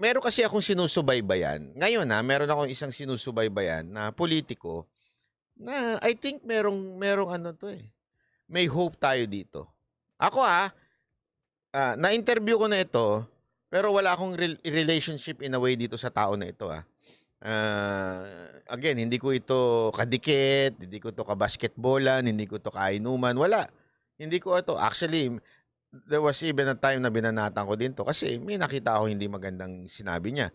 meron kasi akong sinusubaybayan. Ngayon na, meron akong isang sinusubaybayan na politiko na I think merong merong ano to eh. May hope tayo dito. Ako ah, ah na-interview ko na ito, pero wala akong re- relationship in a way dito sa tao na ito ah. Uh, again, hindi ko ito kadikit, hindi ko to kabasketballan, hindi ko to kainuman, wala. Hindi ko ito. Actually, there was even a time na binanatan ko din to kasi may nakita ako hindi magandang sinabi niya.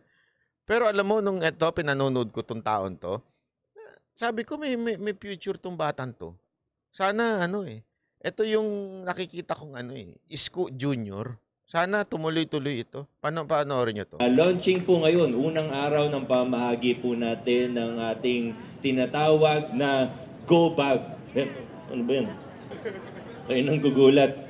Pero alam mo, nung ito, pinanonood ko tong taon to, sabi ko may, may, may future tong batang to. Sana ano eh. Ito yung nakikita kong ano eh, Isko Junior. Sana tumuloy-tuloy ito. Paano panoorin niyo to? Ah, launching po ngayon, unang araw ng pamahagi po natin ng ating tinatawag na Go Bag. Eh, ano ba yan? Ayun ang gugulat.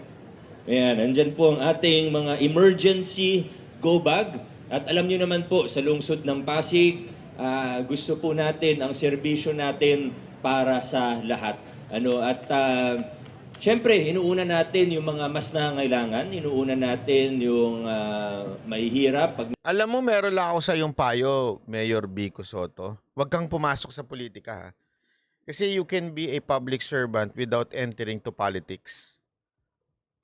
Ayan, andyan po ang ating mga emergency go bag. At alam niyo naman po, sa lungsod ng Pasig, uh, gusto po natin ang serbisyo natin para sa lahat. Ano, at uh, ah, Siyempre, inuuna natin yung mga mas nangangailangan, inuuna natin yung uh, mahihirap. Pag... Alam mo, meron lang ako sa iyong payo, Mayor Bico Soto. Huwag kang pumasok sa politika. Ha? Kasi you can be a public servant without entering to politics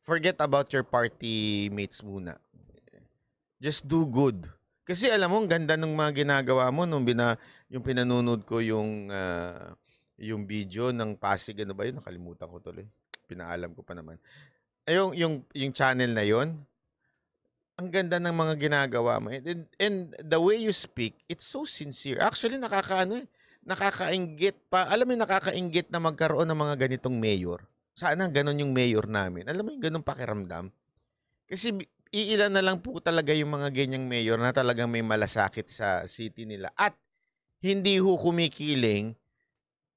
forget about your party mates muna. Just do good. Kasi alam mo, ang ganda ng mga ginagawa mo nung bina, yung pinanunod ko yung uh, yung video ng Pasig ano ba yun? Nakalimutan ko tuloy. Pinaalam ko pa naman. Ay, yung, yung, channel na yon ang ganda ng mga ginagawa mo. And, and the way you speak, it's so sincere. Actually, nakakaano eh. Nakakainggit pa. Alam mo, nakakainggit na magkaroon ng mga ganitong mayor sana ganun yung mayor namin. Alam mo yung ganun pakiramdam? Kasi iilan na lang po talaga yung mga ganyang mayor na talagang may malasakit sa city nila. At hindi ho kumikiling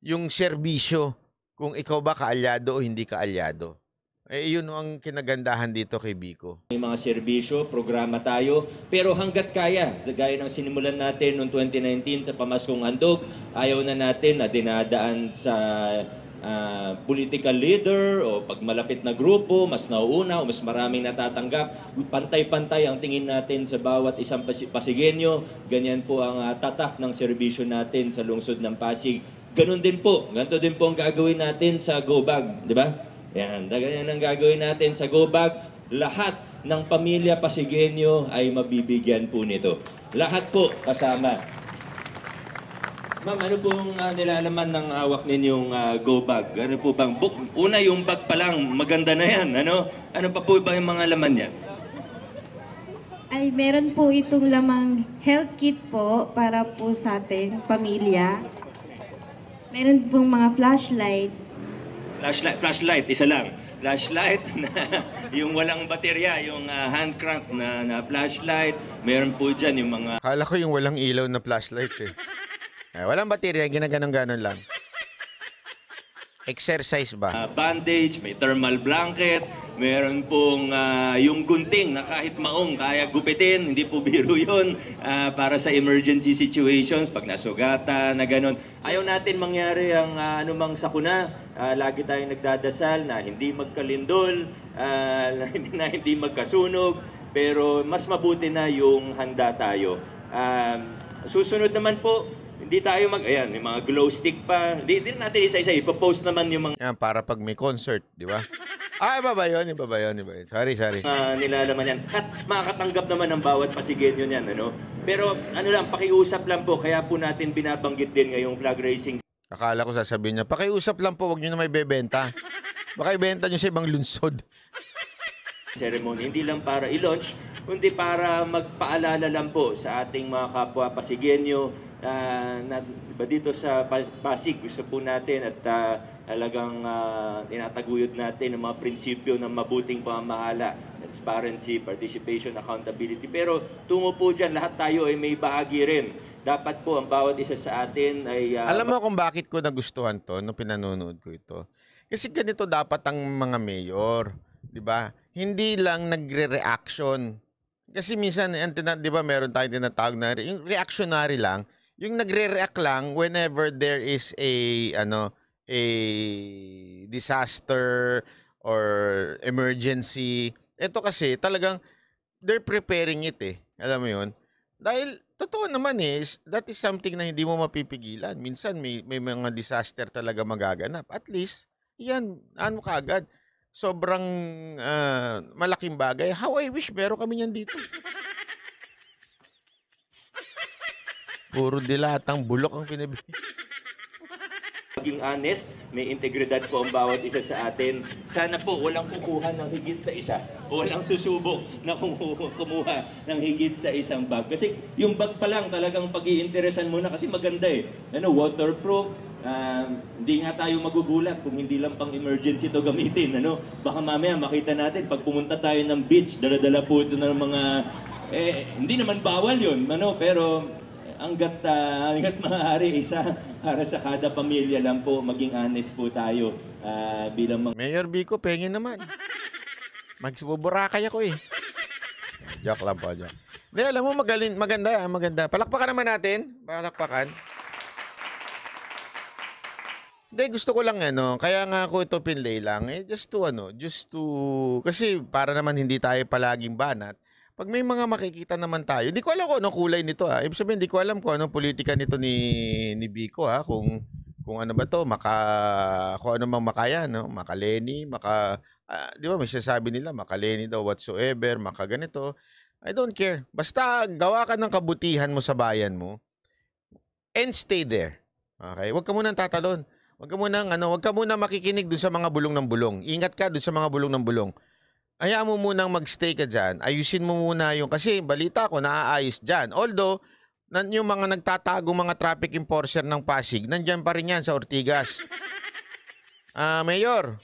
yung serbisyo kung ikaw ba kaalyado o hindi kaalyado. Eh, yun ang kinagandahan dito kay Biko. May mga serbisyo, programa tayo, pero hanggat kaya, sa gaya ng sinimulan natin noong 2019 sa Pamaskong Andog, ayaw na natin na dinadaan sa uh, political leader o pag malapit na grupo, mas nauuna o mas maraming natatanggap. Pantay-pantay ang tingin natin sa bawat isang Pasigenyo. Ganyan po ang uh, tatak ng serbisyo natin sa lungsod ng Pasig. Ganon din po. Ganto din po ang gagawin natin sa Go Bag, di ba? Yan, ganyan ang gagawin natin sa Go Bag. Lahat ng pamilya Pasigenyo ay mabibigyan po nito. Lahat po kasama. Ma'am, ano pong uh, nilalaman ng hawak ninyong uh, go bag? Ano po bang book? Una yung bag pa lang, maganda na yan. Ano, ano pa po ba yung mga laman niya? Ay, meron po itong lamang health kit po para po sa atin, pamilya. Meron pong mga flashlights. Flashlight, flashlight, isa lang. Flashlight, yung walang baterya, yung uh, hand crank na, na flashlight. Meron po dyan yung mga... Kala ko yung walang ilaw na flashlight eh. Eh, walang baterya, ginaganong-ganon lang. Exercise ba? Uh, bandage, may thermal blanket, meron pong ah, yung gunting na kahit maong kaya gupitin, hindi po biro yun ah, para sa emergency situations, pag nasugata na ganun. Ayaw natin mangyari ang ah, anumang sakuna, Ah, lagi tayong nagdadasal na hindi magkalindol, ah, na hindi magkasunog, pero mas mabuti na yung handa tayo. Ah, susunod naman po, hindi tayo mag... Ayan, may mga glow stick pa. Hindi, hindi natin isa-isa. ipo-post naman yung mga... Yan, para pag may concert, di ba? Ah, iba ba yun? Iba ba yun? Iba yun? Sorry, sorry. Uh, nilalaman yan. Kat, makakatanggap naman ng bawat pasigenyo niyan, ano? Pero ano lang, pakiusap lang po. Kaya po natin binabanggit din ngayong flag racing. Akala ko sasabihin niya, pakiusap lang po, wag niyo na may bebenta. Baka ibenta niyo sa ibang lunsod. Ceremony, hindi lang para i-launch, kundi para magpaalala lang po sa ating mga kapwa pasigenyo, uh, na, diba dito sa Pasig, gusto po natin at uh, talagang uh, tinataguyod natin ang mga prinsipyo ng mabuting pamamahala, transparency, participation, accountability. Pero tungo po dyan, lahat tayo ay may bahagi rin. Dapat po ang bawat isa sa atin ay... Uh, Alam mo kung bakit ko nagustuhan to nung pinanonood ko ito? Kasi ganito dapat ang mga mayor, di ba? Hindi lang nagre-reaction. Kasi minsan, di ba meron tayong tinatawag na yung reactionary lang, yung nagre-react lang whenever there is a ano a disaster or emergency. Ito kasi talagang they're preparing it eh. Alam mo 'yun? Dahil totoo naman is that is something na hindi mo mapipigilan. Minsan may may mga disaster talaga magaganap. At least 'yan ano kaagad. Sobrang uh, malaking bagay. How I wish meron kami niyan dito. Puro dilatang bulok ang pinibili. Maging honest, may integridad po ang bawat isa sa atin. Sana po walang kukuha ng higit sa isa. O walang susubok na kumuha ng higit sa isang bag. Kasi yung bag pa lang talagang pag iinteresan mo na kasi maganda eh. Ano, waterproof, uh, hindi nga tayo magugulat kung hindi lang pang emergency to gamitin. Ano? Baka mamaya makita natin pag pumunta tayo ng beach, daladala po ito ng mga... Eh, hindi naman bawal yun, ano, pero hanggat, uh, hanggat maaari, isa para sa kada pamilya lang po, maging honest po tayo uh, bilang mga... Mayor Biko, pengen naman. Magsuburakay ako eh. Joke lang po, joke. Hindi, alam mo, magaling, maganda, ah, maganda. Palakpakan naman natin. Palakpakan. Hindi, gusto ko lang ano, kaya nga ako ito pinlay lang, eh, just to ano, just to, kasi para naman hindi tayo palaging banat, pag may mga makikita naman tayo, hindi ko alam kung anong kulay nito ah. Ibig sabihin, hindi ko alam kung anong politika nito ni, ni Biko ah. Kung, kung ano ba to, maka, kung ano mang makaya, no? Makaleni, maka, ah, di ba may sasabi nila, makaleni daw whatsoever, maka ganito. I don't care. Basta gawa ka ng kabutihan mo sa bayan mo and stay there. Okay? Huwag ka muna tatalon. Huwag ka muna ano, huwag ka muna makikinig dun sa mga bulong ng bulong. Ingat ka dun sa mga bulong ng bulong hayaan mo munang magstay ka dyan. Ayusin mo muna yung, kasi balita ko, naaayos dyan. Although, yung mga nagtatago mga traffic enforcer ng Pasig, nandyan pa rin yan sa Ortigas. Ah, uh, Mayor.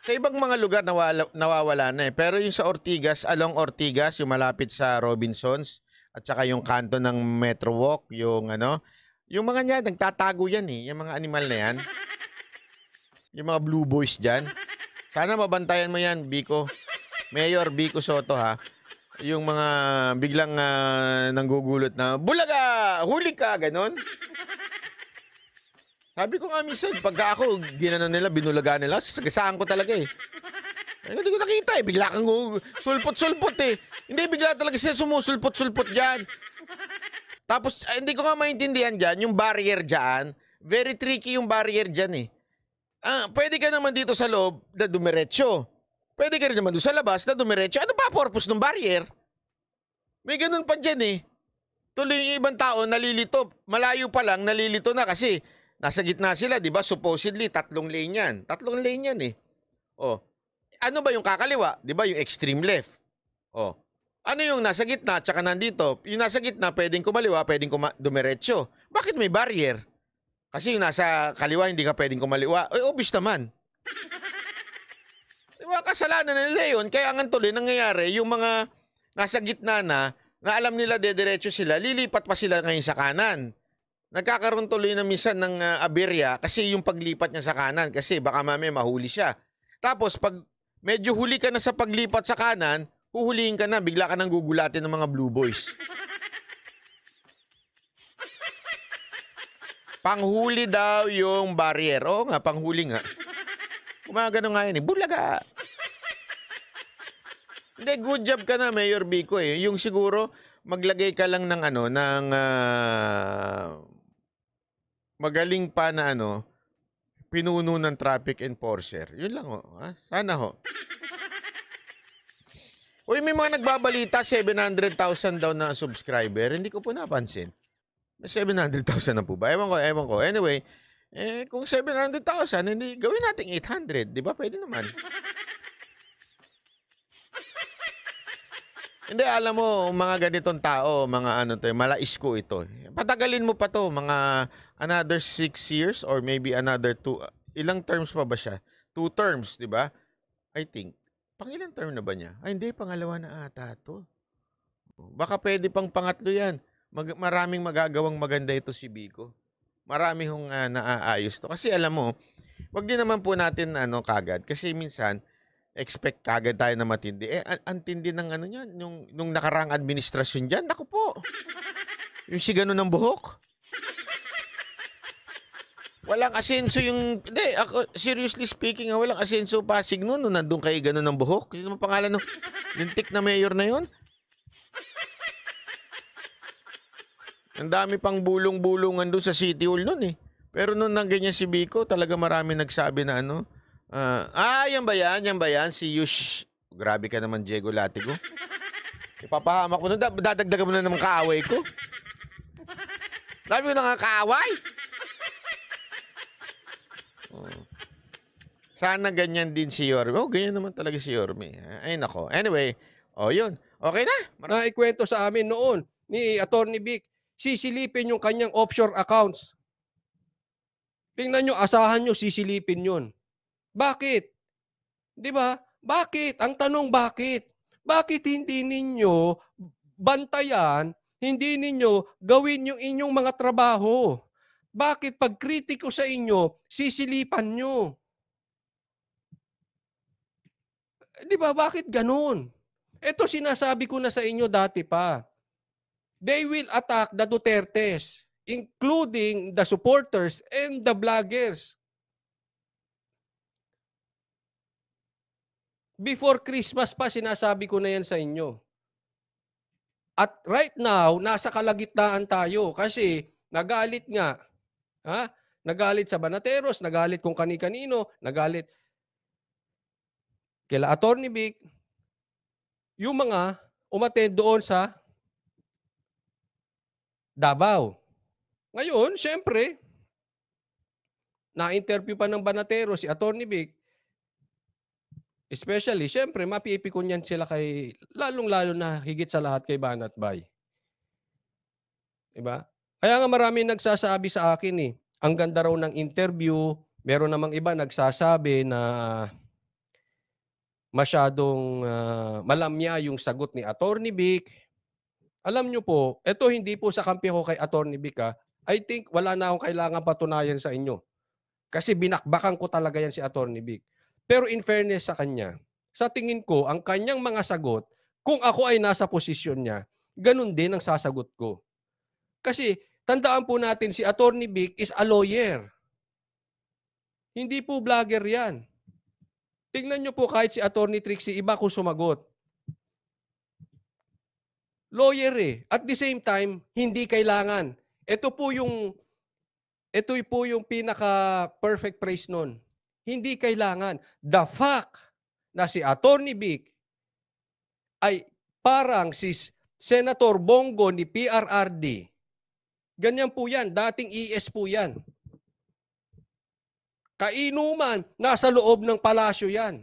Sa ibang mga lugar nawala, nawawala na eh. Pero yung sa Ortigas, along Ortigas, yung malapit sa Robinsons, at saka yung kanto ng Metro Walk, yung ano, yung mga niya, nagtatago yan eh, yung mga animal na yan. Yung mga blue boys dyan. Sana mabantayan mo yan, Biko. Mayor Biko Soto, ha? Yung mga biglang uh, ah, nanggugulot na, Bulaga! Huli ka! Ganon. Sabi ko nga minsan, pagka ako, ginano nila, binulaga nila, sagasaan ko talaga eh. Ay, hindi ko nakita eh. Bigla kang sulpot-sulpot eh. Hindi, bigla talaga siya sumusulpot-sulpot dyan. Tapos, ay, ah, hindi ko nga maintindihan dyan, yung barrier dyan, very tricky yung barrier dyan eh. Ah, pwede ka naman dito sa loob na dumiretso. Pwede ka rin naman doon sa labas na dumiretso. Ano ba purpose ng barrier? May ganun pa dyan eh. Tuloy yung ibang tao nalilito. Malayo pa lang nalilito na kasi nasa gitna sila, di ba? Supposedly, tatlong lane yan. Tatlong lane yan eh. Oh. Ano ba yung kakaliwa? Di ba yung extreme left? Oh. Ano yung nasa gitna tsaka nandito? Yung nasa gitna, pwedeng kumaliwa, pwedeng kuma- dumiretso. Bakit may barrier? Kasi yung nasa kaliwa, hindi ka pwedeng kumaliwa. Ay, obvious naman. Di ba, kasalanan nila yun. Kaya ang tuloy nangyayari, yung mga nasa gitna na, na alam nila dediretso sila, lilipat pa sila ngayon sa kanan. Nagkakaroon tuloy na minsan ng uh, aberya kasi yung paglipat niya sa kanan kasi baka mamaya mahuli siya. Tapos pag medyo huli ka na sa paglipat sa kanan, huhulihin ka na, bigla ka nang gugulatin ng mga blue boys. Panghuli daw yung barrier. Oo nga, panghuli nga. Kumagano nga yan eh. Bulaga! Hindi, good job ka na, Mayor Biko eh. Yung siguro, maglagay ka lang ng ano, ng uh, magaling pa na ano, pinuno ng traffic enforcer. Yun lang ho. Oh, ha? Ah. Sana ho. Oh. Uy, may mga nagbabalita, 700,000 daw na subscriber. Hindi ko po napansin. 700,000 na po ba? Ewan ko, ewan ko. Anyway, eh, kung 700,000, hindi, gawin natin 800. Di ba? Pwede naman. hindi, alam mo, mga ganitong tao, mga ano to, eh, malais ko ito. Patagalin mo pa to, mga another 6 years or maybe another 2. Ilang terms pa ba siya? 2 terms, di ba? I think. Pang ilang term na ba niya? Ay, hindi, pangalawa na ata to. Baka pwede pang pangatlo yan mag, maraming magagawang maganda ito si Biko. Marami hong uh, naaayos to. Kasi alam mo, wag din naman po natin ano kagad. Kasi minsan, expect kagad tayo na matindi. Eh, ang tindi ng ano niyan, yung, nung nakarang administrasyon diyan, naku po. Yung si ganun ng buhok. Walang asenso yung... Hindi, ako, seriously speaking, ah, walang asenso pa. Signo, Nung nandun kay ganun ng buhok. Yung ang pangalan nung... Yung tik na mayor na yun. Ang dami pang bulong-bulungan doon sa City Hall noon eh. Pero noon nang ganyan si Biko, talaga marami nagsabi na ano. Uh, ah, yan ba yan? Yan ba yan? Si Yush. Grabe ka naman, Diego Latigo. Ipapahamak mo na. Dadagdagan mo na naman kaaway ko. Dami ko na nga kaaway. Oh. Sana ganyan din si Yorme. Oh, ganyan naman talaga si Yorme. Ay, nako. Anyway, oh, yun. Okay na. Mar- Naikwento sa amin noon ni Attorney Vic sisilipin yung kanyang offshore accounts. Tingnan nyo, asahan nyo, sisilipin yun. Bakit? Di ba? Bakit? Ang tanong bakit? Bakit hindi ninyo bantayan, hindi ninyo gawin yung inyong mga trabaho? Bakit pag kritiko sa inyo, sisilipan nyo? Di ba? Bakit ganun? Ito sinasabi ko na sa inyo dati pa they will attack the Dutertes, including the supporters and the bloggers. Before Christmas pa, sinasabi ko na yan sa inyo. At right now, nasa kalagitnaan tayo kasi nagalit nga. Ha? Nagalit sa Banateros, nagalit kung kani-kanino, nagalit kila Attorney Vic, yung mga umattend doon sa Davao. Ngayon, siyempre, na-interview pa ng Banatero si Attorney Vic, especially, siyempre, mapipikon yan sila kay, lalong-lalo na higit sa lahat kay Banat Bay. Diba? Kaya nga marami nagsasabi sa akin eh, ang ganda raw ng interview, meron namang iba nagsasabi na masyadong uh, malamya yung sagot ni Attorney Vic, alam nyo po, ito hindi po sa kampi ko kay Attorney Bika. Ah. I think wala na akong kailangan patunayan sa inyo. Kasi binakbakan ko talaga yan si Attorney Big. Pero in fairness sa kanya, sa tingin ko, ang kanyang mga sagot, kung ako ay nasa posisyon niya, ganun din ang sasagot ko. Kasi tandaan po natin, si Attorney Big is a lawyer. Hindi po vlogger yan. Tingnan nyo po kahit si Attorney Trixie, iba ko sumagot lawyer eh. At the same time, hindi kailangan. Ito po yung ito po yung pinaka perfect phrase noon. Hindi kailangan. The fact na si Attorney Vic ay parang si Senator Bongo ni PRRD. Ganyan po yan. Dating ES po yan. Kainuman, nasa loob ng palasyo yan.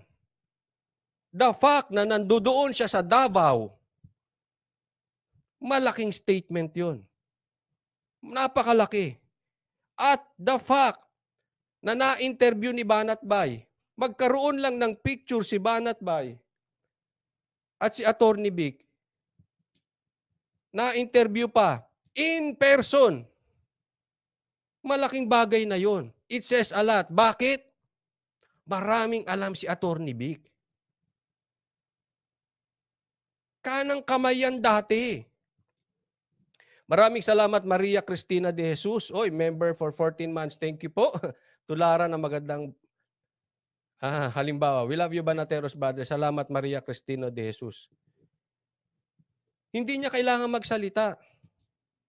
The fact na nandoon siya sa Davao Malaking statement yun. Napakalaki. At the fact na na-interview ni Banat Bay, magkaroon lang ng picture si Banat Bay at si Attorney Vic, na-interview pa in person. Malaking bagay na yon. It says a lot. Bakit? Maraming alam si Attorney Vic kanang kamay yan dati. Maraming salamat Maria Cristina de Jesus. Oy, member for 14 months. Thank you po. Tulara ng magandang ah, halimbawa. We love you Banateros Badre. Salamat Maria Cristina de Jesus. Hindi niya kailangan magsalita.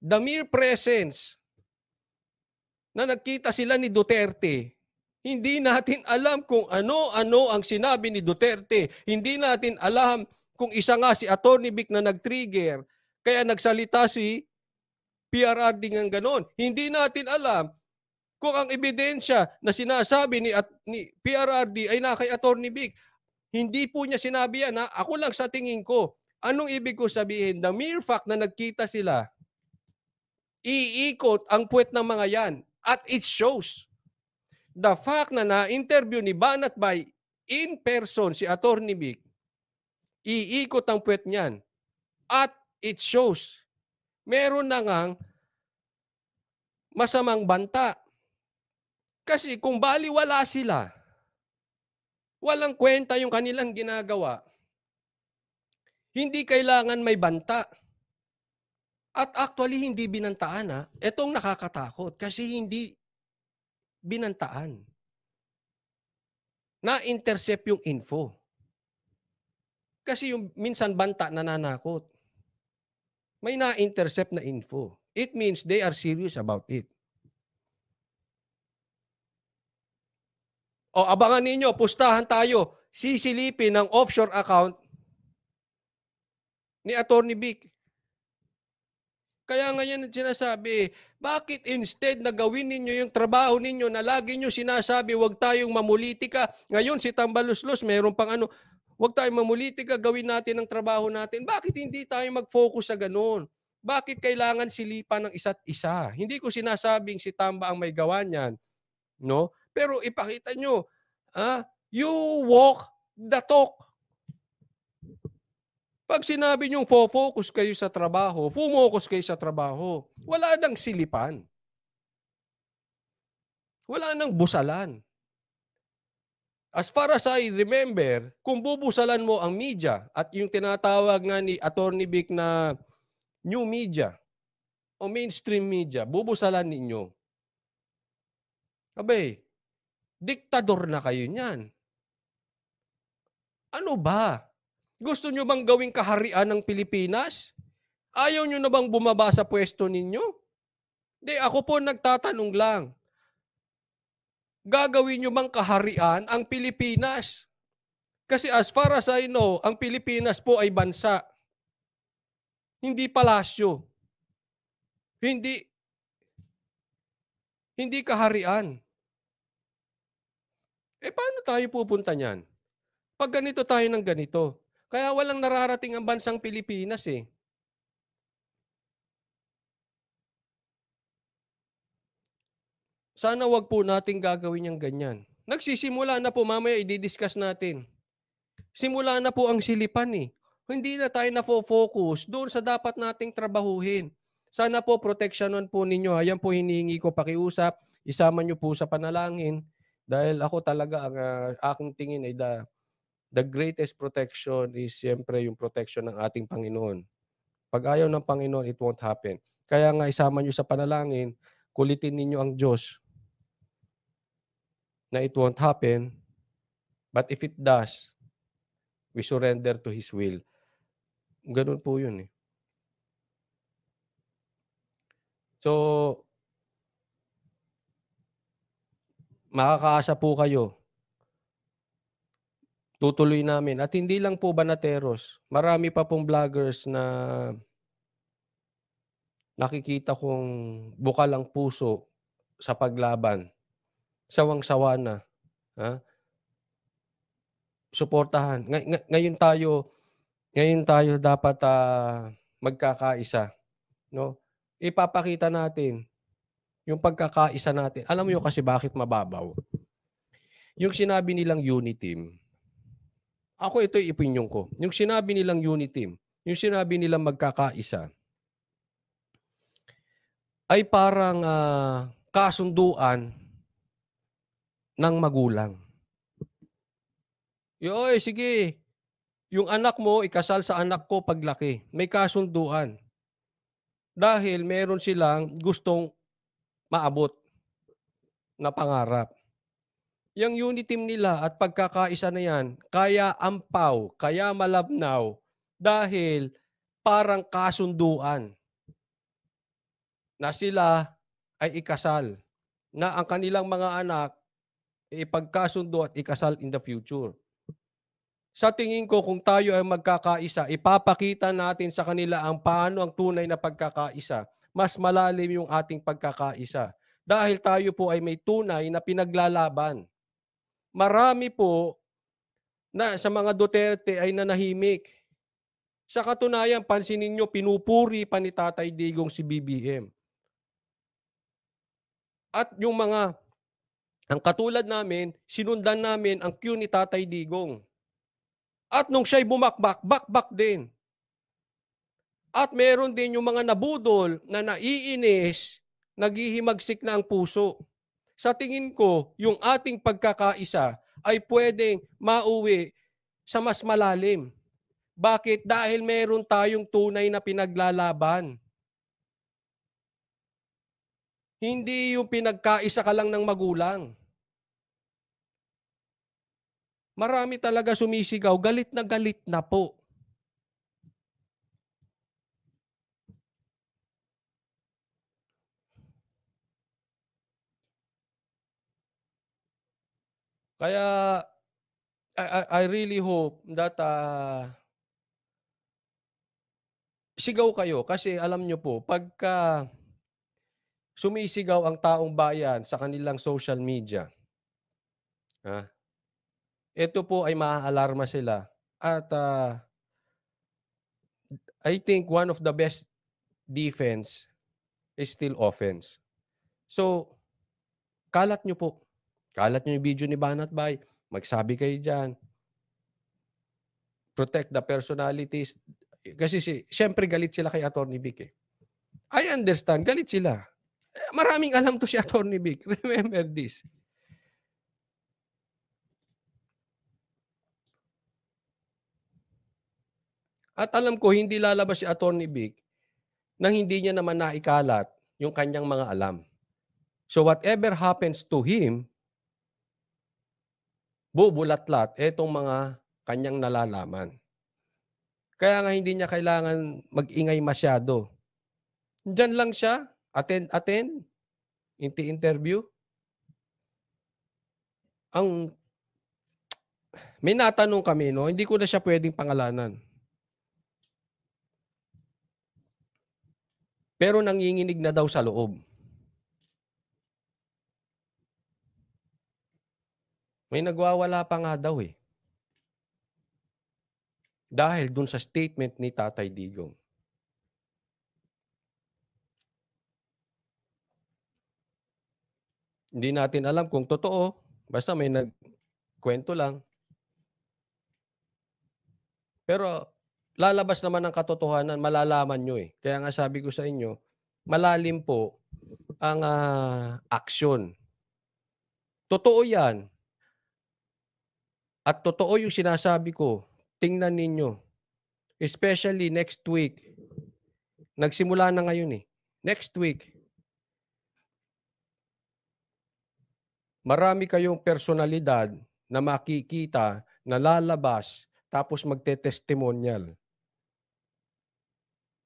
The mere presence na nagkita sila ni Duterte, hindi natin alam kung ano-ano ang sinabi ni Duterte. Hindi natin alam kung isa nga si Atty. Vic na nag-trigger, kaya nagsalita si PRR din ang ganon. Hindi natin alam kung ang ebidensya na sinasabi ni, at, ni PRRD ay na kay Attorney Vic. Hindi po niya sinabi yan. Ha? Ako lang sa tingin ko. Anong ibig ko sabihin? The mere fact na nagkita sila, iikot ang puwet ng mga yan. At it shows. The fact na na-interview ni Banat Bay in person si Attorney Vic, iikot ang puwet niyan. At it shows meron na ngang masamang banta. Kasi kung baliwala sila, walang kwenta yung kanilang ginagawa, hindi kailangan may banta. At actually, hindi binantaan. Ha? Ah. Itong nakakatakot kasi hindi binantaan. Na-intercept yung info. Kasi yung minsan banta nananakot may na-intercept na info. It means they are serious about it. O abangan ninyo, pustahan tayo, sisilipin ng offshore account ni Attorney Vic. Kaya ngayon sinasabi, bakit instead na gawin ninyo yung trabaho ninyo na lagi nyo sinasabi, huwag tayong mamulitika. Ngayon si Tambaluslos, mayroon pang ano, Huwag tayong mamulitika, gawin natin ang trabaho natin. Bakit hindi tayo mag-focus sa ganun? Bakit kailangan silipan ng isa't isa? Hindi ko sinasabing si Tamba ang may gawa niyan. No? Pero ipakita nyo, ah, you walk the talk. Pag sinabi nyo, fo-focus kayo sa trabaho, fumocus kayo sa trabaho, wala nang silipan. Wala nang busalan. As far as I remember, kung bubusalan mo ang media at yung tinatawag nga ni Attorney Vic na new media o mainstream media, bubusalan ninyo. Abay, diktador na kayo niyan. Ano ba? Gusto nyo bang gawing kaharian ng Pilipinas? Ayaw nyo na bang bumaba sa pwesto ninyo? Hindi, ako po nagtatanong lang gagawin nyo mang kaharian ang Pilipinas. Kasi as far as I know, ang Pilipinas po ay bansa. Hindi palasyo. Hindi hindi kaharian. Eh paano tayo pupunta niyan? Pag ganito tayo ng ganito. Kaya walang nararating ang bansang Pilipinas eh. Sana wag po nating gagawin yung ganyan. Nagsisimula na po, mamaya i-discuss natin. Simula na po ang silipan eh. Hindi na tayo nafo-focus doon sa dapat nating trabahuhin. Sana po proteksyonan po ninyo. Ayan po hinihingi ko pakiusap. Isama nyo po sa panalangin. Dahil ako talaga, ang uh, aking tingin ay the, the greatest protection is siyempre yung protection ng ating Panginoon. Pag ayaw ng Panginoon, it won't happen. Kaya nga isama nyo sa panalangin, kulitin ninyo ang Diyos na it won't happen. But if it does, we surrender to His will. Ganun po yun eh. So, makakaasa po kayo. Tutuloy namin. At hindi lang po banateros. Marami pa pong vloggers na nakikita kong bukal ang puso sa paglaban sawang-sawa na. Ha? Suportahan. Ngay- ngay- ngayon tayo ngayon tayo dapat uh, magkakaisa, no? Ipapakita natin yung pagkakaisa natin. Alam niyo kasi bakit mababaw? Yung sinabi nilang unity team. Ako ito yung ko. Yung sinabi nilang unity team, yung sinabi nilang magkakaisa ay parang uh, kasunduan ng magulang. Yoy, sige. Yung anak mo, ikasal sa anak ko paglaki. May kasunduan. Dahil meron silang gustong maabot na pangarap. Yung unity team nila at pagkakaisa na yan, kaya ampaw, kaya malabnaw, dahil parang kasunduan na sila ay ikasal, na ang kanilang mga anak ipagkasundo at ikasal in the future. Sa tingin ko, kung tayo ay magkakaisa, ipapakita natin sa kanila ang paano ang tunay na pagkakaisa. Mas malalim yung ating pagkakaisa. Dahil tayo po ay may tunay na pinaglalaban. Marami po na sa mga Duterte ay nanahimik. Sa katunayan, pansinin nyo, pinupuri pa ni Tatay Digong si BBM. At yung mga ang katulad namin, sinundan namin ang cue ni Tatay Digong. At nung siya'y bumakbak, bakbak din. At meron din yung mga nabudol na naiinis, naghihimagsik na ang puso. Sa tingin ko, yung ating pagkakaisa ay pwedeng mauwi sa mas malalim. Bakit? Dahil meron tayong tunay na pinaglalaban. Hindi yung pinagkaisa ka lang ng magulang. Marami talaga sumisigaw, galit na galit na po. Kaya I, I, I really hope that uh, sigaw kayo kasi alam nyo po, pagka sumisigaw ang taong bayan sa kanilang social media. Ha? Ah. Ito po ay maaalarma sila at uh, I think one of the best defense is still offense. So, kalat nyo po. Kalat nyo yung video ni Banat Bay. Magsabi kayo dyan. Protect the personalities. Kasi si, siyempre galit sila kay Atty. Vic eh. I understand, galit sila. Maraming alam to si Attorney Vic. Remember this. At alam ko, hindi lalabas si Attorney Vic nang hindi niya naman naikalat yung kanyang mga alam. So whatever happens to him, bubulatlat etong mga kanyang nalalaman. Kaya nga hindi niya kailangan mag-ingay masyado. Diyan lang siya, Attend, attend. Inti-interview. Ang, may natanong kami, no? Hindi ko na siya pwedeng pangalanan. Pero nanginginig na daw sa loob. May nagwawala pa nga daw eh. Dahil dun sa statement ni Tatay Digong. Hindi natin alam kung totoo. Basta may nagkwento lang. Pero lalabas naman ang katotohanan, malalaman nyo eh. Kaya nga sabi ko sa inyo, malalim po ang uh, ah, action. Totoo yan. At totoo yung sinasabi ko. Tingnan ninyo. Especially next week. Nagsimula na ngayon eh. Next week, marami kayong personalidad na makikita na lalabas tapos magte-testimonial.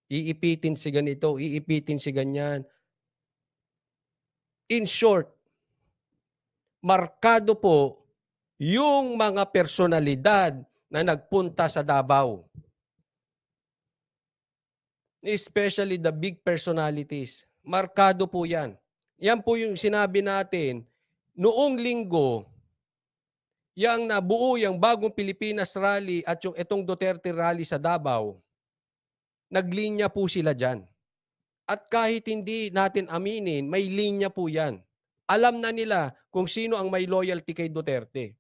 Iipitin si ganito, iipitin si ganyan. In short, markado po yung mga personalidad na nagpunta sa Davao. Especially the big personalities. Markado po yan. Yan po yung sinabi natin noong linggo, yang nabuo yung bagong Pilipinas rally at yung itong Duterte rally sa Davao, naglinya po sila dyan. At kahit hindi natin aminin, may linya po yan. Alam na nila kung sino ang may loyalty kay Duterte.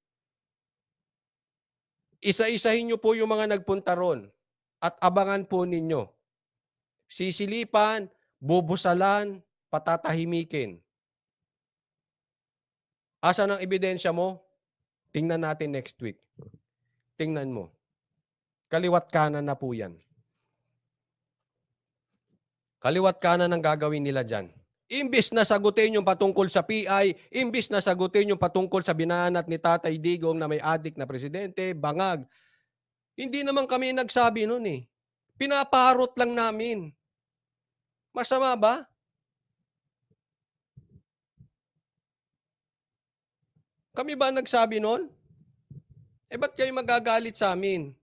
Isa-isahin nyo po yung mga nagpunta ron at abangan po ninyo. Sisilipan, bubusalan, patatahimikin. Asan ang ebidensya mo? Tingnan natin next week. Tingnan mo. Kaliwat kanan na po yan. Kaliwat kanan ang gagawin nila dyan. Imbis na sagutin yung patungkol sa PI, imbis na sagutin yung patungkol sa binanat ni Tatay Digong na may adik na presidente, bangag. Hindi naman kami nagsabi noon eh. Pinaparot lang namin. Masama ba? Kami ba nagsabi noon? Eh ba't kayo magagalit sa amin?